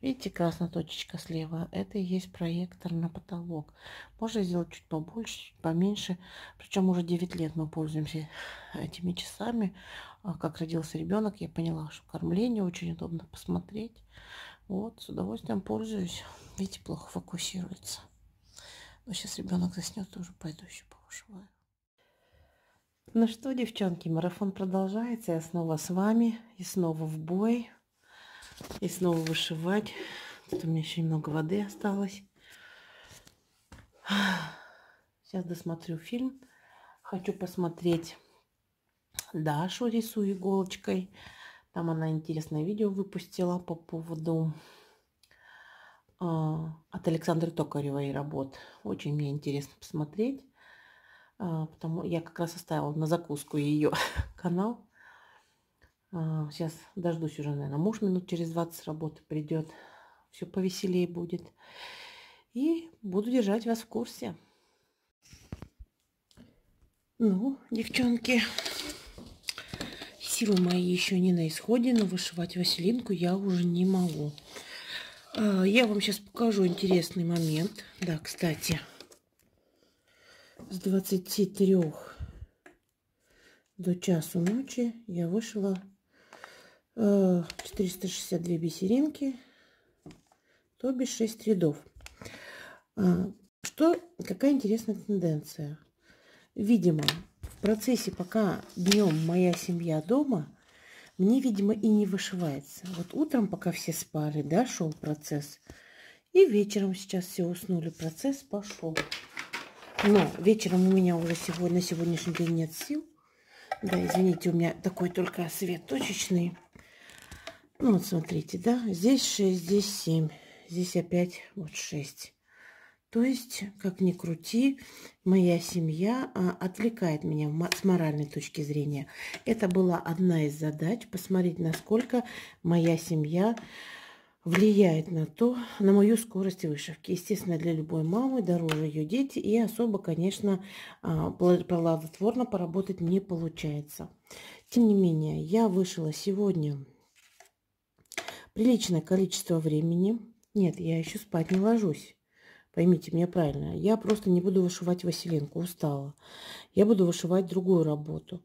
Видите, красная точечка слева? Это и есть проектор на потолок. Можно сделать чуть побольше, чуть поменьше. Причем уже 9 лет мы пользуемся этими часами. А как родился ребенок, я поняла, что кормление очень удобно посмотреть. Вот, с удовольствием пользуюсь. Видите, плохо фокусируется. Но сейчас ребенок заснет, тоже пойду еще повышиваю. Ну что, девчонки, марафон продолжается. Я снова с вами. И снова в бой. И снова вышивать. Тут у меня еще немного воды осталось. Сейчас досмотрю фильм. Хочу посмотреть Дашу рисую иголочкой. Там она интересное видео выпустила по поводу э, от Александры Токаревой работ. Очень мне интересно посмотреть. А, потому я как раз оставила на закуску ее (laughs) канал. А, сейчас дождусь уже, наверное, муж минут через 20 с работы придет. Все повеселее будет. И буду держать вас в курсе. Ну, девчонки, силы мои еще не на исходе, но вышивать василинку я уже не могу. А, я вам сейчас покажу интересный момент. Да, кстати, с 23 до часу ночи я вышла 462 э, бисеринки, то бишь 6 рядов. А, что, какая интересная тенденция. Видимо, в процессе, пока днем моя семья дома, мне, видимо, и не вышивается. Вот утром, пока все спали, да, шел процесс. И вечером сейчас все уснули, процесс пошел. Но вечером у меня уже сегодня, на сегодняшний день нет сил. Да, извините, у меня такой только свет точечный. Ну, вот смотрите, да, здесь 6, здесь 7, здесь опять вот 6. То есть, как ни крути, моя семья а, отвлекает меня с моральной точки зрения. Это была одна из задач, посмотреть, насколько моя семья влияет на то, на мою скорость вышивки. Естественно, для любой мамы дороже ее дети, и особо, конечно, а, плодотворно поработать не получается. Тем не менее, я вышила сегодня приличное количество времени. Нет, я еще спать не ложусь. Поймите меня правильно, я просто не буду вышивать Василинку, устала. Я буду вышивать другую работу.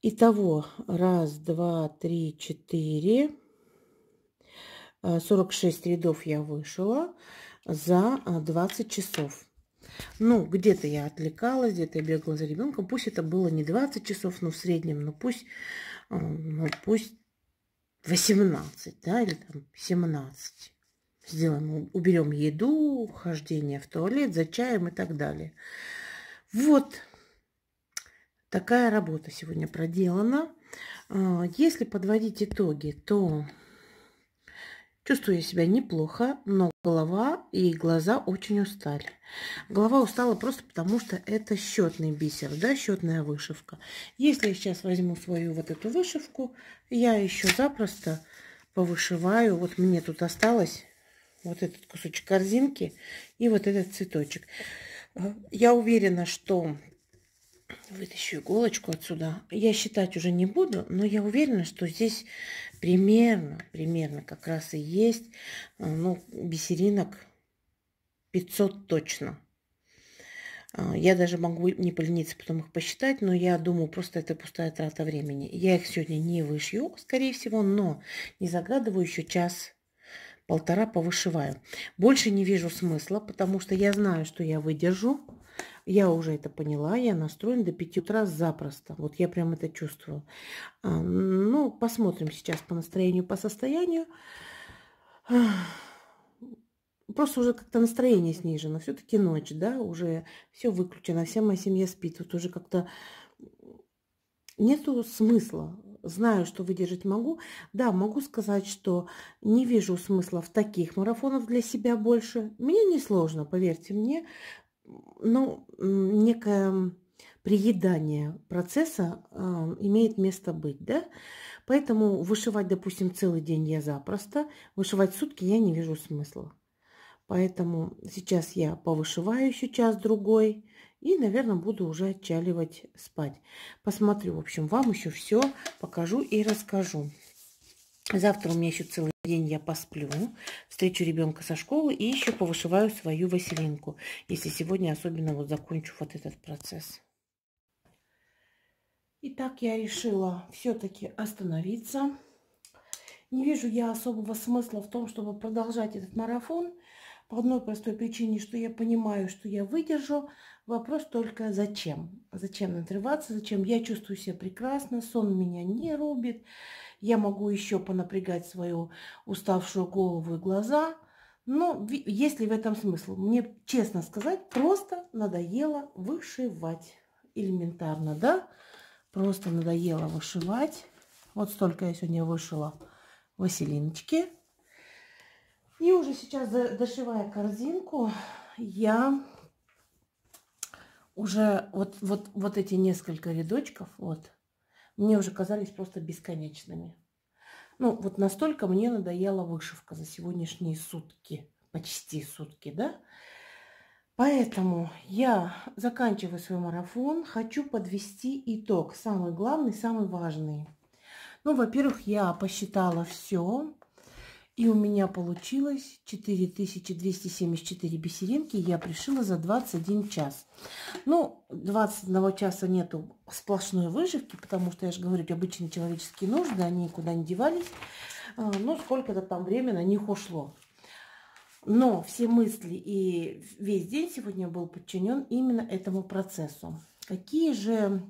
Итого, раз, два, три, четыре, 46 э, рядов я вышила за 20 э, часов. Ну, где-то я отвлекалась, где-то я бегала за ребенком. Пусть это было не 20 часов, но в среднем, но пусть, ну, пусть 18, э, ну, да, или там 17. Сделаем, уберем еду, хождение в туалет, за чаем и так далее. Вот такая работа сегодня проделана. Если подводить итоги, то Чувствую себя неплохо, но голова и глаза очень устали. Голова устала просто потому, что это счетный бисер, да, счетная вышивка. Если я сейчас возьму свою вот эту вышивку, я еще запросто повышиваю. Вот мне тут осталось вот этот кусочек корзинки и вот этот цветочек. Э, я уверена, что Вытащу иголочку отсюда. Я считать уже не буду, но я уверена, что здесь примерно, примерно как раз и есть, э, ну, бисеринок 500 точно. Э, я даже могу не полениться потом их посчитать, но я думаю, просто это пустая трата времени. Я их сегодня не вышью, скорее всего, но не загадываю еще час полтора повышиваю. Больше не вижу смысла, потому что я знаю, что я выдержу. Я уже это поняла, я настроена до 5 утра запросто. Вот я прям это чувствую. А, ну, посмотрим сейчас по настроению, по состоянию. Просто уже как-то настроение снижено. Все-таки ночь, да, уже все выключено, вся моя семья спит. Вот уже как-то нету смысла. Знаю, что выдержать могу. Да, могу сказать, что не вижу смысла в таких марафонах для себя больше. Мне не сложно, поверьте мне ну, некое приедание процесса э, имеет место быть, да? Поэтому вышивать, допустим, целый день я запросто, вышивать сутки я не вижу смысла. Поэтому сейчас я повышиваю еще час-другой и, наверное, буду уже отчаливать спать. Посмотрю, в общем, вам еще все покажу и расскажу. Завтра у меня еще целый день я посплю, встречу ребенка со школы и еще повышиваю свою василинку, если сегодня особенно вот закончу вот этот процесс. Итак, я решила все-таки остановиться. Не вижу я особого смысла в том, чтобы продолжать этот марафон, по одной простой причине, что я понимаю, что я выдержу. Вопрос только зачем? Зачем надрываться? Зачем? Я чувствую себя прекрасно, сон меня не рубит. Я могу еще понапрягать свою уставшую голову и глаза. Но ну, есть ли в этом смысл? Мне, честно сказать, просто надоело вышивать. Элементарно, да? Просто надоело вышивать. Вот столько я сегодня вышила Василиночки. И уже сейчас, дошивая корзинку, я уже вот, вот, вот эти несколько рядочков, вот, мне уже казались просто бесконечными. Ну, вот настолько мне надоела вышивка за сегодняшние сутки, почти сутки, да? Поэтому я заканчиваю свой марафон, хочу подвести итог, самый главный, самый важный. Ну, во-первых, я посчитала все, и у меня получилось 4274 бисеринки. Я пришила за 21 час. Ну, 21 часа нету сплошной выживки, потому что, я же говорю, обычные человеческие нужды, они никуда не девались. А, Но ну, сколько-то там времени на них ушло. Но все мысли и весь день сегодня был подчинен именно этому процессу. Какие же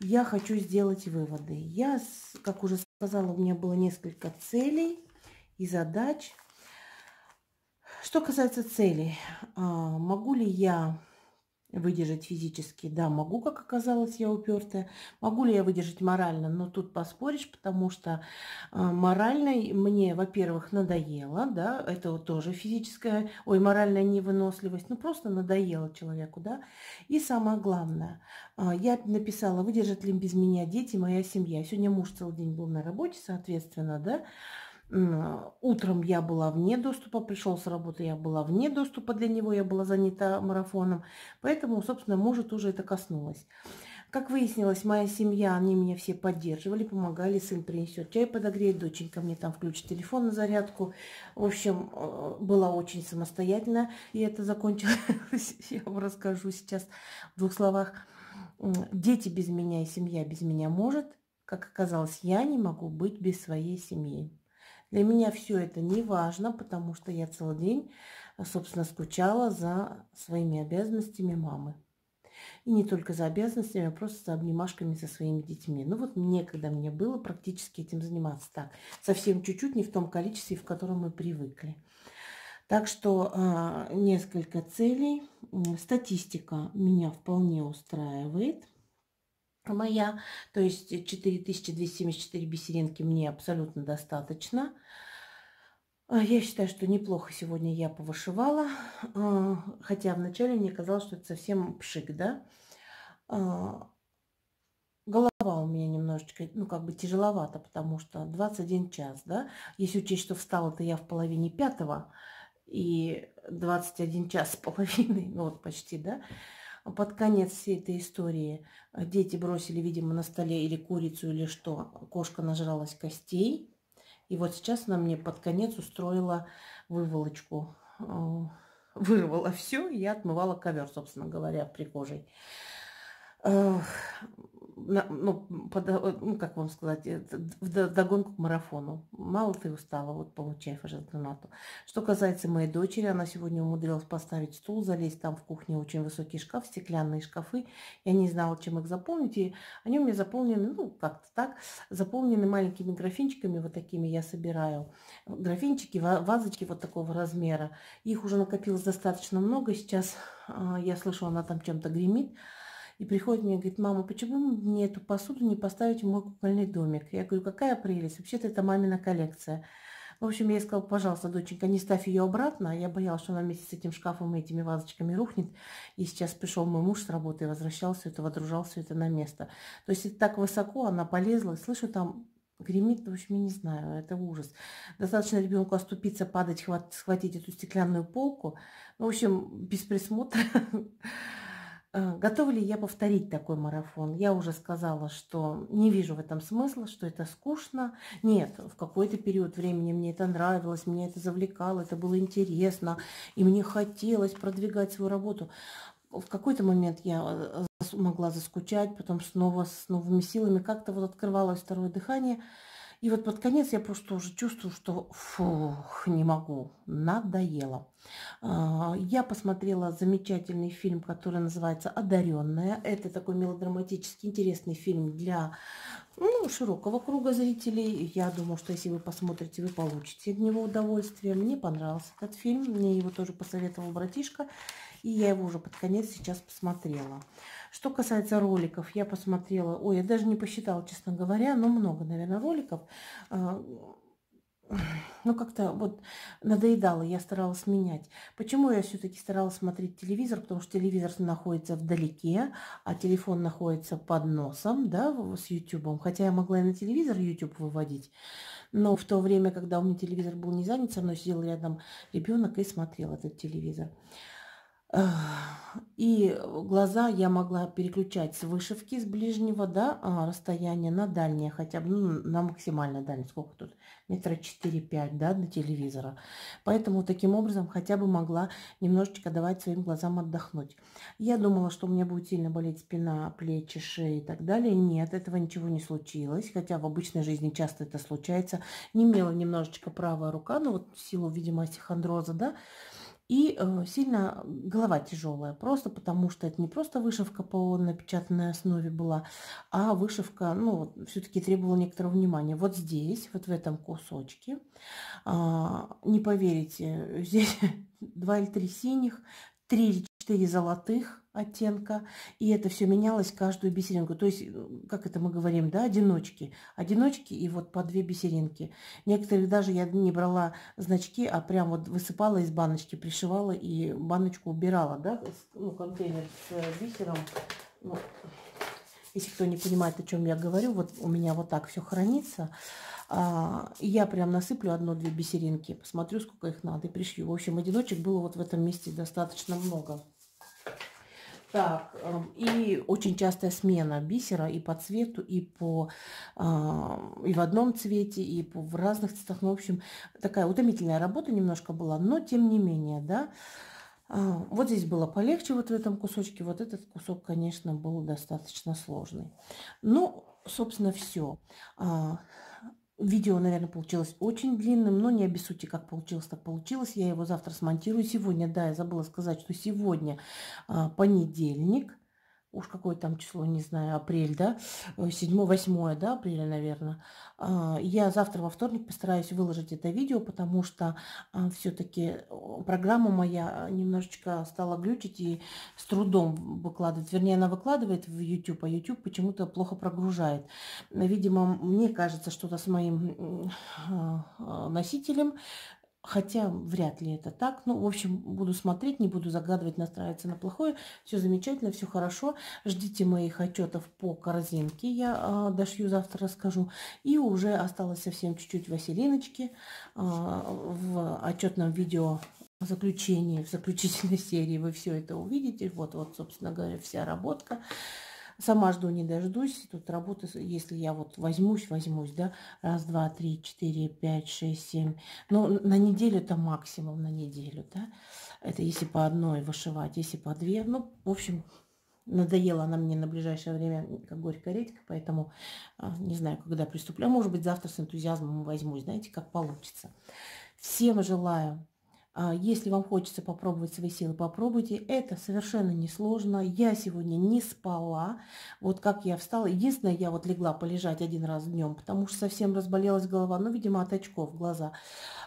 я хочу сделать выводы? Я, как уже сказала, у меня было несколько целей – и задач. Что касается целей, а, могу ли я выдержать физически? Да, могу, как оказалось, я упертая. Могу ли я выдержать морально? Но тут поспоришь, потому что а, морально мне, во-первых, надоело, да, это тоже физическая, ой, моральная невыносливость, ну просто надоело человеку, да. И самое главное, а, я написала, выдержат ли без меня дети, моя семья. Сегодня муж целый день был на работе, соответственно, да, Утром я была вне доступа, пришел с работы, я была вне доступа для него, я была занята марафоном. Поэтому, собственно, мужа тоже это коснулось. Как выяснилось, моя семья, они меня все поддерживали, помогали. Сын принесет чай подогреть, доченька мне там включит телефон на зарядку. В общем, э, была очень самостоятельно, и это закончилось, (laughs) я вам расскажу сейчас в двух словах. Дети без меня и семья без меня может. Как оказалось, я не могу быть без своей семьи. Для меня все это не важно, потому что я целый день, э, собственно, скучала за своими обязанностями мамы. И не только за обязанностями, а просто за обнимашками со своими детьми. Ну вот некогда мне было практически этим заниматься так. Совсем чуть-чуть, не в том количестве, в котором мы привыкли. Так что а, несколько целей. Статистика меня вполне устраивает моя. То есть 4274 бисеринки мне абсолютно достаточно. А, я считаю, что неплохо сегодня я повышивала, а, хотя вначале мне казалось, что это совсем пшик, да. А, голова у меня немножечко, ну, как бы тяжеловато, потому что 21 час, да. Если учесть, что встала-то я в половине пятого, и 21 час с половиной, (laughs) ну, вот почти, да, под конец всей этой истории э, дети бросили, видимо, на столе или курицу, или что, кошка нажралась костей. И вот сейчас она мне под конец устроила выволочку. Э, (laughs) вырвала все, и я отмывала ковер, собственно говоря, в прихожей ну, под, ну, как вам сказать, э, в догонку к марафону. Мало ты устала, вот получай фажелтонату. Что касается моей дочери, она сегодня умудрилась поставить стул, залезть там в кухне, очень высокий шкаф, стеклянные шкафы. Я не знала, чем их заполнить, и они у меня заполнены, ну, как-то так, заполнены маленькими графинчиками, вот такими я собираю. Графинчики, вазочки вот такого размера. Их уже накопилось достаточно много, сейчас а, я слышу, она там чем-то гремит и приходит мне и говорит, мама, почему мне эту посуду не поставить в мой кукольный домик? Я говорю, какая прелесть, вообще-то это мамина коллекция. В общем, я ей сказала, пожалуйста, доченька, не ставь ее обратно. Я боялась, что она вместе с этим шкафом и этими вазочками рухнет. И сейчас пришел мой муж с работы, возвращался это, водружал все это на место. То есть это так высоко, она полезла. Слышу, там гремит, в общем, я не знаю, это ужас. Достаточно ребенку оступиться, падать, хват, схватить эту стеклянную полку. Ну, в общем, без присмотра (laughs) Э, Готова ли я повторить такой марафон? Я уже сказала, что не вижу в этом смысла, что это скучно. Нет, в какой-то период времени мне это нравилось, мне это завлекало, это было интересно, и мне хотелось продвигать свою работу. В какой-то момент я э, э, могла заскучать, потом снова с новыми силами как-то вот открывалось второе дыхание – и вот под конец я просто уже чувствую, что фух, не могу, надоело. А, я посмотрела замечательный фильм, который называется «Одаренная». Это такой мелодраматический, интересный фильм для ну, широкого круга зрителей. Я думаю, что если вы посмотрите, вы получите от него удовольствие. Мне понравился этот фильм, мне его тоже посоветовал братишка, и я его уже под конец сейчас посмотрела. Что касается роликов, я посмотрела, ой, я даже не посчитала, честно говоря, но много, наверное, роликов. А, ну, как-то вот надоедало, я старалась менять. Почему я все-таки старалась смотреть телевизор? Потому что телевизор находится вдалеке, а телефон находится под носом, да, с YouTube. Хотя я могла и на телевизор YouTube выводить. Но в то время, когда у меня телевизор был не занят, со мной сидел рядом ребенок и смотрел этот телевизор. (sighs) И глаза я могла переключать с вышивки с ближнего, да, а, расстояния на дальнее хотя бы, ну, на максимально дальнее, сколько тут, метра 4-5, да, до телевизора. Поэтому таким образом хотя бы могла немножечко давать своим глазам отдохнуть. Я думала, что у меня будет сильно болеть спина, плечи, шея и так далее. Нет, этого ничего не случилось, хотя в обычной жизни часто это случается. Немела немножечко правая рука, но ну, вот в силу, видимо, стихондроза, да, и э, сильно голова тяжелая, просто потому что это не просто вышивка по напечатанной основе была, а вышивка, ну, все-таки требовала некоторого внимания. Вот здесь, вот в этом кусочке, а, не поверите, (laughs) здесь 2 или 3 синих, 3 или 4 золотых, оттенка. И это все менялось каждую бисеринку. То есть, как это мы говорим, да, одиночки. Одиночки и вот по две бисеринки. Некоторые даже я не брала значки, а прям вот высыпала из баночки, пришивала и баночку убирала, да, ну, контейнер с э, бисером. Ну, если кто не понимает, о чем я говорю, вот у меня вот так все хранится. А, я прям насыплю одну-две бисеринки, посмотрю, сколько их надо, и пришью. В общем, одиночек было вот в этом месте достаточно много. Так, эм, и очень частая смена бисера и по цвету, и по а, и в одном цвете, и по, в разных цветах. Ну, в общем, такая утомительная работа немножко была, но тем не менее, да. А, вот здесь было полегче вот в этом кусочке, вот этот кусок, конечно, был достаточно сложный. Ну, собственно, все. А, Видео, наверное, получилось очень длинным, но не обессудьте, как получилось, так получилось. Я его завтра смонтирую. Сегодня, да, я забыла сказать, что сегодня а, понедельник – уж какое там число, не знаю, апрель, да, 7-8, э, да, апреля, наверное. А, я завтра во вторник постараюсь выложить это видео, потому что а, все-таки программа моя а, немножечко стала глючить и с трудом выкладывать. Вернее, она выкладывает в YouTube, а YouTube почему-то плохо прогружает. Видимо, мне кажется, что-то с моим носителем Хотя вряд ли это так. Ну, в общем, буду смотреть, не буду загадывать, настраиваться на плохое. Все замечательно, все хорошо. Ждите моих отчетов по корзинке. Я э, дошью завтра, расскажу. И уже осталось совсем чуть-чуть Василиночки э, в отчетном видео заключении, в заключительной (laughs) серии вы все это увидите. Вот, вот, собственно говоря, вся работа. Сама жду, не дождусь. Тут работа, если я вот возьмусь, возьмусь, да, раз, два, три, четыре, пять, шесть, семь. Но ну, на неделю это максимум, на неделю, да. Это если по одной вышивать, если по две. Ну, в общем, надоела она мне на ближайшее время, как горькая редька, поэтому а, не знаю, когда приступлю. А может быть, завтра с энтузиазмом возьмусь, знаете, как получится. Всем желаю а, если вам хочется попробовать свои силы, попробуйте. Это совершенно несложно. Я сегодня не спала. Вот как я встала. Единственное, я вот легла полежать один раз днем, потому что совсем разболелась голова. Ну, видимо, от очков глаза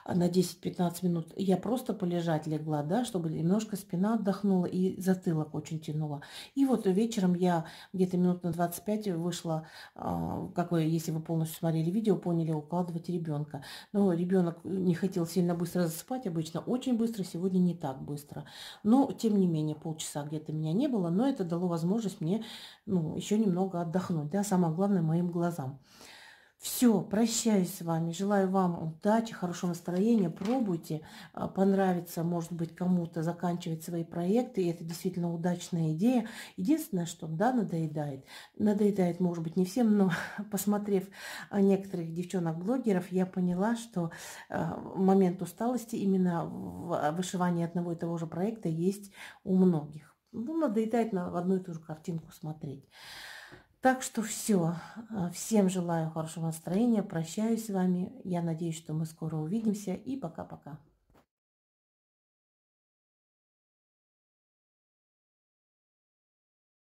а на 10-15 минут. Я просто полежать легла, да, чтобы немножко спина отдохнула и затылок очень тянула. И вот вечером я где-то минут на 25 вышла, а, как вы, если вы полностью смотрели видео, поняли, укладывать ребенка. Но ребенок не хотел сильно быстро засыпать обычно. Очень очень быстро, сегодня не так быстро. Но, тем не менее, полчаса где-то меня не было, но это дало возможность мне ну, еще немного отдохнуть, да, самое главное, моим глазам. Все, прощаюсь с вами. Желаю вам удачи, хорошего настроения. Пробуйте. А, понравится, может быть, кому-то заканчивать свои проекты. И это действительно удачная идея. Единственное, что, да, надоедает. Надоедает, может быть, не всем, но (laughs) посмотрев а, некоторых девчонок-блогеров, я поняла, что а, момент усталости именно в вышивании одного и того же проекта есть у многих. Ну, надоедает на одну и ту же картинку смотреть. Так что все. А, всем желаю хорошего настроения. Прощаюсь с вами. Я надеюсь, что мы скоро увидимся. И пока-пока.